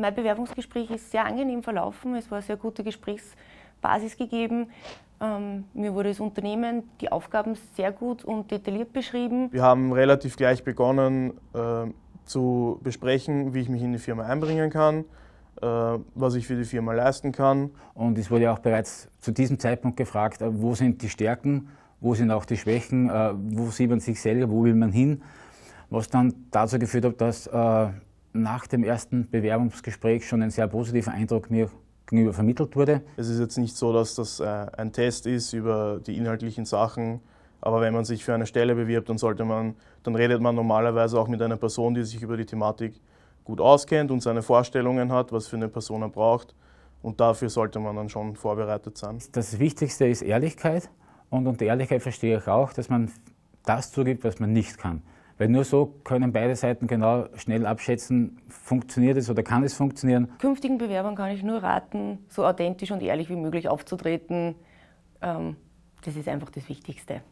Mein Bewerbungsgespräch ist sehr angenehm verlaufen. Es war eine sehr gute Gesprächsbasis gegeben. Ähm, mir wurde das Unternehmen, die Aufgaben sehr gut und detailliert beschrieben. Wir haben relativ gleich begonnen äh, zu besprechen, wie ich mich in die Firma einbringen kann, äh, was ich für die Firma leisten kann. Und es wurde auch bereits zu diesem Zeitpunkt gefragt, äh, wo sind die Stärken, wo sind auch die Schwächen, äh, wo sieht man sich selber, wo will man hin, was dann dazu geführt hat, dass äh, nach dem ersten Bewerbungsgespräch schon ein sehr positiver Eindruck mir gegenüber vermittelt wurde. Es ist jetzt nicht so, dass das äh, ein Test ist über die inhaltlichen Sachen, aber wenn man sich für eine Stelle bewirbt, dann sollte man, dann redet man normalerweise auch mit einer Person, die sich über die Thematik gut auskennt und seine Vorstellungen hat, was für eine Person er braucht. Und dafür sollte man dann schon vorbereitet sein. Das Wichtigste ist Ehrlichkeit. Und unter Ehrlichkeit verstehe ich auch, dass man das zugibt, was man nicht kann. Weil nur so können beide Seiten genau schnell abschätzen, funktioniert es oder kann es funktionieren. Künftigen Bewerbern kann ich nur raten, so authentisch und ehrlich wie möglich aufzutreten. Ähm, das ist einfach das Wichtigste.